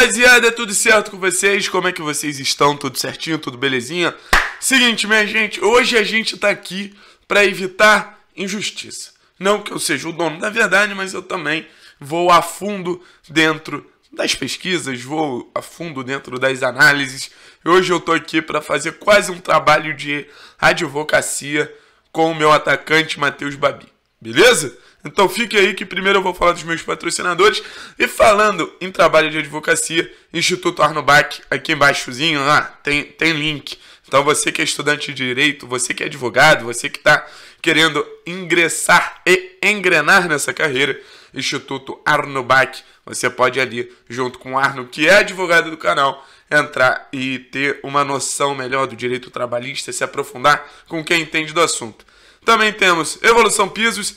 rapaziada, é tudo certo com vocês? Como é que vocês estão? Tudo certinho? Tudo belezinha? Seguinte, minha gente, hoje a gente tá aqui para evitar injustiça. Não que eu seja o dono da verdade, mas eu também vou a fundo dentro das pesquisas, vou a fundo dentro das análises. Hoje eu tô aqui para fazer quase um trabalho de advocacia com o meu atacante Matheus Babi. Beleza? Então fique aí que primeiro eu vou falar dos meus patrocinadores. E falando em trabalho de advocacia, Instituto Arno Bach, aqui embaixozinho, lá, tem, tem link. Então você que é estudante de direito, você que é advogado, você que está querendo ingressar e engrenar nessa carreira, Instituto Arno Bach, você pode ali, junto com o Arno, que é advogado do canal, entrar e ter uma noção melhor do direito trabalhista, se aprofundar com quem entende do assunto. Também temos Evolução Pisos,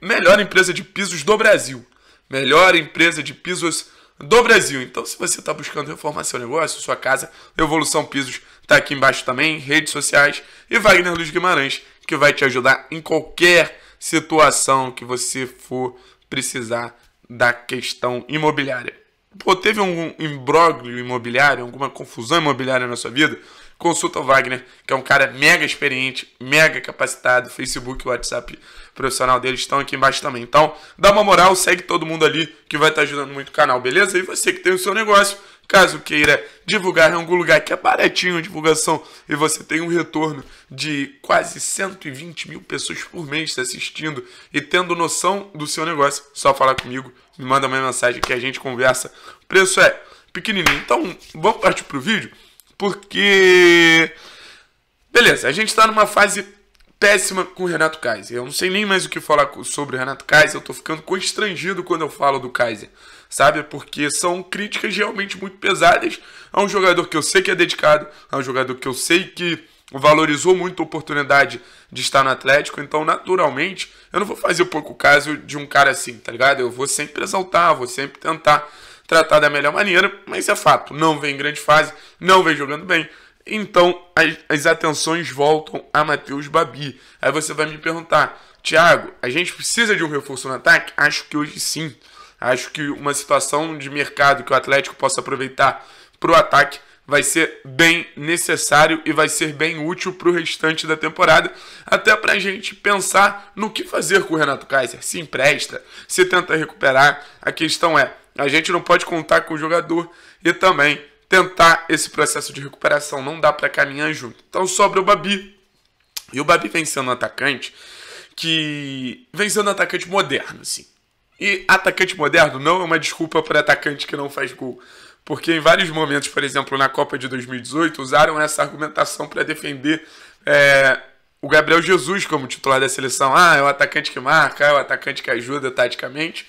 melhor empresa de pisos do Brasil. Melhor empresa de pisos do Brasil. Então, se você está buscando reformar seu negócio, sua casa, Evolução Pisos está aqui embaixo também, redes sociais e Wagner Luiz Guimarães, que vai te ajudar em qualquer situação que você for precisar da questão imobiliária. Pô, teve um imbróglio imobiliário, alguma confusão imobiliária na sua vida? Consulta o Wagner, que é um cara mega experiente, mega capacitado. Facebook, WhatsApp profissional dele estão aqui embaixo também. Então, dá uma moral, segue todo mundo ali que vai estar tá ajudando muito o canal, beleza? E você que tem o seu negócio, Caso queira divulgar em algum lugar que é baratinho a divulgação e você tem um retorno de quase 120 mil pessoas por mês assistindo e tendo noção do seu negócio, só falar comigo, me manda uma mensagem que a gente conversa. O preço é pequenininho. Então, vamos partir para o vídeo, porque... Beleza, a gente está numa fase péssima com o Renato Kaiser. Eu não sei nem mais o que falar sobre o Renato Kaiser, eu tô ficando constrangido quando eu falo do Kaiser, sabe? Porque são críticas realmente muito pesadas a um jogador que eu sei que é dedicado, a um jogador que eu sei que valorizou muito a oportunidade de estar no Atlético, então naturalmente eu não vou fazer pouco caso de um cara assim, tá ligado? Eu vou sempre exaltar, vou sempre tentar tratar da melhor maneira, mas é fato, não vem em grande fase, não vem jogando bem, então as, as atenções voltam a Matheus Babi. Aí você vai me perguntar, Thiago, a gente precisa de um reforço no ataque? Acho que hoje sim. Acho que uma situação de mercado que o Atlético possa aproveitar para o ataque vai ser bem necessário e vai ser bem útil para o restante da temporada, até para a gente pensar no que fazer com o Renato Kaiser. Se empresta, se tenta recuperar. A questão é, a gente não pode contar com o jogador e também tentar esse processo de recuperação. Não dá para caminhar junto. Então sobra o Babi. E o Babi vem sendo um atacante que vem sendo um atacante moderno, sim E atacante moderno não é uma desculpa para atacante que não faz gol. Porque em vários momentos, por exemplo, na Copa de 2018, usaram essa argumentação para defender é, o Gabriel Jesus como titular da seleção. Ah, é o atacante que marca, é o atacante que ajuda taticamente.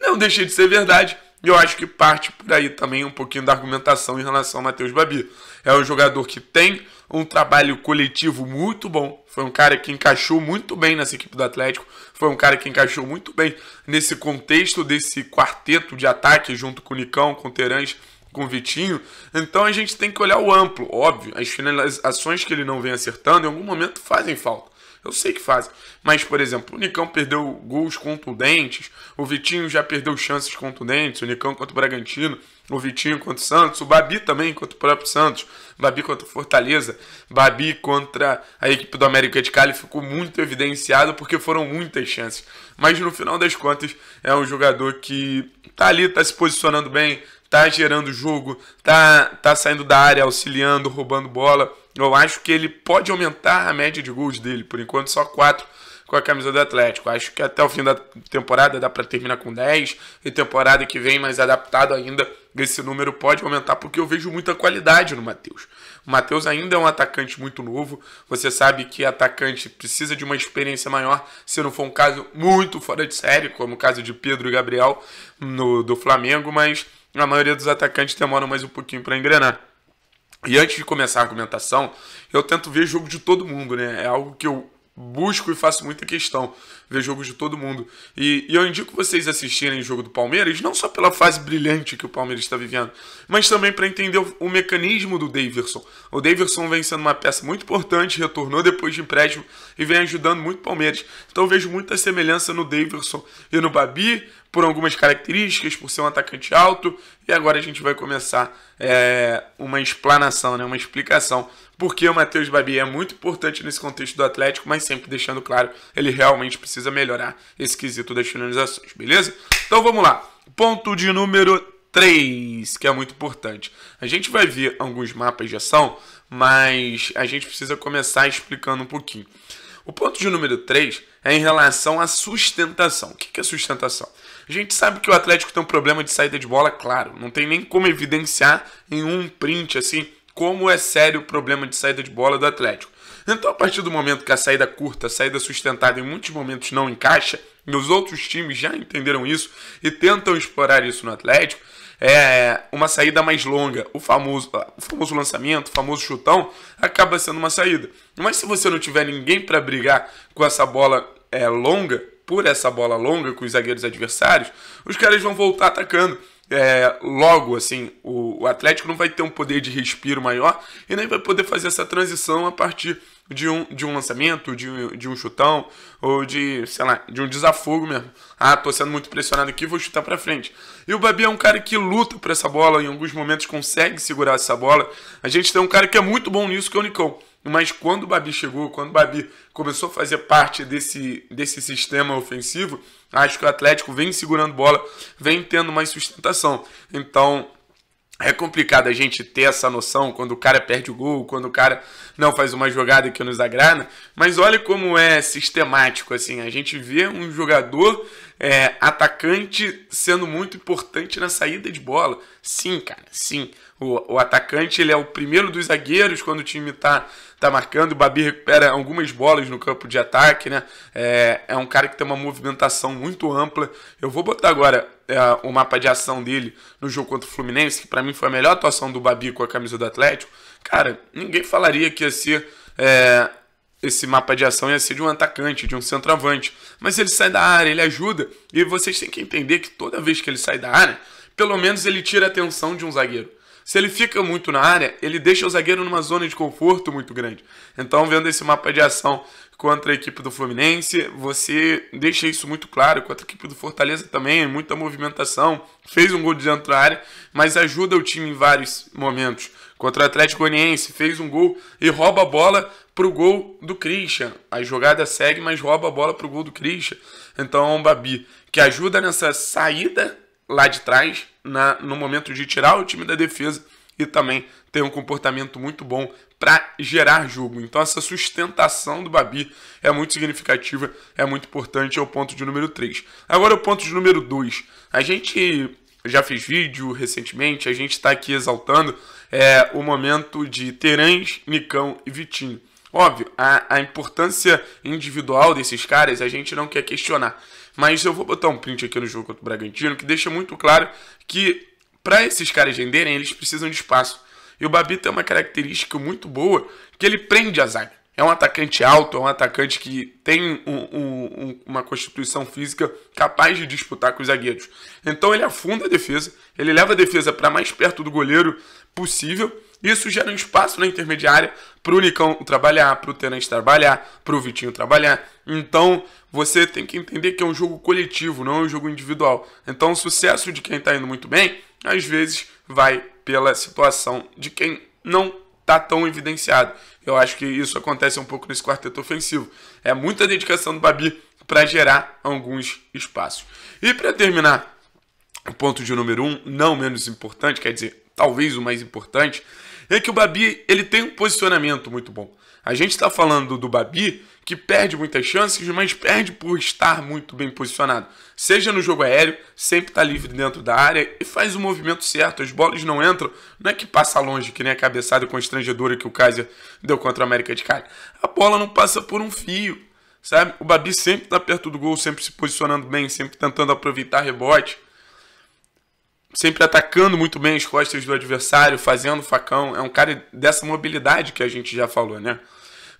Não deixa de ser verdade, e eu acho que parte por aí também um pouquinho da argumentação em relação ao Matheus Babi. É um jogador que tem um trabalho coletivo muito bom. Foi um cara que encaixou muito bem nessa equipe do Atlético. Foi um cara que encaixou muito bem nesse contexto desse quarteto de ataque junto com o Nicão, com o Terãs, com o Vitinho. Então a gente tem que olhar o amplo, óbvio. As finalizações que ele não vem acertando em algum momento fazem falta. Eu sei que fazem. Mas, por exemplo, o Nicão perdeu gols contundentes, o Vitinho já perdeu chances contundentes, o Nicão contra o Bragantino, o Vitinho contra o Santos, o Babi também contra o próprio Santos, Babi contra o Fortaleza, Babi contra a equipe do América de Cali ficou muito evidenciado porque foram muitas chances. Mas no final das contas, é um jogador que tá ali, tá se posicionando bem, tá gerando jogo, tá, tá saindo da área, auxiliando, roubando bola eu acho que ele pode aumentar a média de gols dele. Por enquanto, só 4 com a camisa do Atlético. Acho que até o fim da temporada dá para terminar com 10. E temporada que vem, mais adaptado ainda, esse número pode aumentar, porque eu vejo muita qualidade no Matheus. O Matheus ainda é um atacante muito novo. Você sabe que atacante precisa de uma experiência maior, se não for um caso muito fora de série, como o caso de Pedro e Gabriel no, do Flamengo, mas a maioria dos atacantes demora mais um pouquinho para engrenar. E antes de começar a argumentação, eu tento ver jogo de todo mundo, né? É algo que eu busco e faço muita questão ver jogos de todo mundo. E, e eu indico vocês assistirem o jogo do Palmeiras, não só pela fase brilhante que o Palmeiras está vivendo, mas também para entender o, o, mecanismo do Davidson. O Davidson vem sendo uma peça muito importante, retornou depois de empréstimo e vem ajudando muito o Palmeiras. Então eu vejo muita semelhança no Davidson e no Babi, por algumas características, por ser um atacante alto. E agora a gente vai começar é, uma explanação, né, uma explicação porque o Matheus Babi é muito importante nesse contexto do Atlético, mas sempre deixando claro, ele realmente precisa melhorar esse quesito das finalizações, beleza? Então vamos lá. Ponto de número 3, que é muito importante. A gente vai ver alguns mapas de ação, mas a gente precisa começar explicando um pouquinho. O ponto de número 3 é em relação à sustentação. O que é sustentação? A gente sabe que o Atlético tem um problema de saída de bola, claro. Não tem nem como evidenciar em um print assim como é sério o problema de saída de bola do Atlético. Então, a partir do momento que a saída curta, a saída sustentada em muitos momentos não encaixa, e os outros times já entenderam isso e tentam explorar isso no Atlético, é uma saída mais longa, o famoso, ah, o famoso lançamento, o famoso chutão, acaba sendo uma saída. Mas se você não tiver ninguém para brigar com essa bola é, longa, por essa bola longa com os zagueiros adversários, os caras vão voltar atacando é, logo, assim, o, o, Atlético não vai ter um poder de respiro maior e nem vai poder fazer essa transição a partir de um, de um lançamento, de, de um chutão ou de, sei lá, de um desafogo mesmo. Ah, tô sendo muito pressionado aqui, vou chutar para frente. E o Babi é um cara que luta por essa bola, em alguns momentos consegue segurar essa bola. A gente tem um cara que é muito bom nisso, que é o Nicão. Mas quando o Babi chegou, quando o Babi começou a fazer parte desse, desse sistema ofensivo, acho que o Atlético vem segurando bola, vem tendo mais sustentação. Então, é complicado a gente ter essa noção quando o cara perde o gol, quando o cara não faz uma jogada que nos agrada, mas olha como é sistemático assim, a gente vê um jogador é, atacante sendo muito importante na saída de bola. Sim, cara, sim. O, o atacante ele é o primeiro dos zagueiros quando o time está tá marcando. O Babi recupera algumas bolas no campo de ataque, né? É, é um cara que tem uma movimentação muito ampla. Eu vou botar agora é, o mapa de ação dele no jogo contra o Fluminense, que para mim foi a melhor atuação do Babi com a camisa do Atlético. Cara, ninguém falaria que ia ser é, esse mapa de ação ia ser de um atacante, de um centroavante. Mas ele sai da área, ele ajuda. E vocês têm que entender que toda vez que ele sai da área, pelo menos ele tira a atenção de um zagueiro. Se ele fica muito na área, ele deixa o zagueiro numa zona de conforto muito grande. Então, vendo esse mapa de ação contra a equipe do Fluminense, você deixa isso muito claro. Contra a equipe do Fortaleza também, muita movimentação. Fez um gol de dentro da área, mas ajuda o time em vários momentos contra o Atlético Goianiense, fez um gol e rouba a bola pro gol do Christian. A jogada segue, mas rouba a bola pro gol do Christian. Então, o Babi, que ajuda nessa saída lá de trás, na, no momento de tirar o time da defesa e também tem um comportamento muito bom para gerar jogo. Então essa sustentação do Babi é muito significativa, é muito importante, é o ponto de número 3. Agora o ponto de número 2. A gente já fiz vídeo recentemente, a gente está aqui exaltando é, o momento de Terãs, Nicão e Vitinho. Óbvio, a, a importância individual desses caras a gente não quer questionar. Mas eu vou botar um print aqui no jogo contra o Bragantino que deixa muito claro que para esses caras venderem, eles precisam de espaço. E o Babi tem uma característica muito boa que ele prende a zaga. É um atacante alto, é um atacante que tem um, um, uma constituição física capaz de disputar com os zagueiros. Então ele afunda a defesa, ele leva a defesa para mais perto do goleiro possível. Isso gera um espaço na intermediária para o Nicão trabalhar, para o Terence trabalhar, para o Vitinho trabalhar. Então você tem que entender que é um jogo coletivo, não é um jogo individual. Então o sucesso de quem está indo muito bem, às vezes vai pela situação de quem não tá tão evidenciado. Eu acho que isso acontece um pouco nesse quarteto ofensivo. É muita dedicação do Babi para gerar alguns espaços. E para terminar, o ponto de número um, não menos importante, quer dizer, talvez o mais importante, é que o Babi ele tem um posicionamento muito bom. A gente está falando do Babi, que perde muitas chances, mas perde por estar muito bem posicionado. Seja no jogo aéreo, sempre está livre dentro da área e faz o movimento certo. As bolas não entram, não é que passa longe, que nem a cabeçada constrangedora que o Kaiser deu contra a América de Cali. A bola não passa por um fio, sabe? O Babi sempre está perto do gol, sempre se posicionando bem, sempre tentando aproveitar rebote sempre atacando muito bem as costas do adversário, fazendo facão. É um cara dessa mobilidade que a gente já falou, né?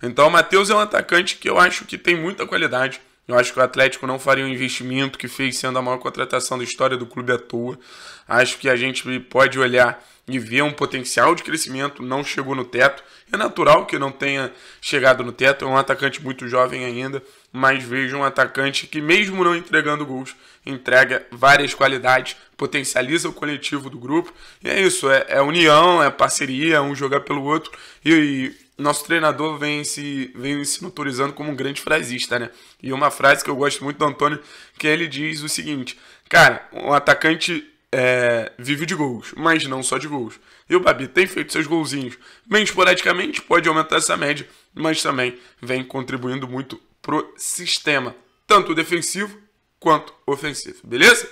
Então o Matheus é um atacante que eu acho que tem muita qualidade. Eu acho que o Atlético não faria o investimento que fez sendo a maior contratação da história do clube à toa. Acho que a gente pode olhar e ver um potencial de crescimento, não chegou no teto. É natural que não tenha chegado no teto, é um atacante muito jovem ainda, mas vejo um atacante que, mesmo não entregando gols, entrega várias qualidades, potencializa o coletivo do grupo. E é isso, é, é união, é parceria, um jogar pelo outro. E, e nosso treinador vem se, vem se notorizando como um grande frasista, né? E uma frase que eu gosto muito do Antônio, que ele diz o seguinte: Cara, um atacante é, vive de gols, mas não só de gols. E o Babi tem feito seus golzinhos bem esporadicamente, pode aumentar essa média, mas também vem contribuindo muito pro sistema, tanto defensivo quanto ofensivo, beleza?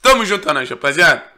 Tamo junto, nós, rapaziada.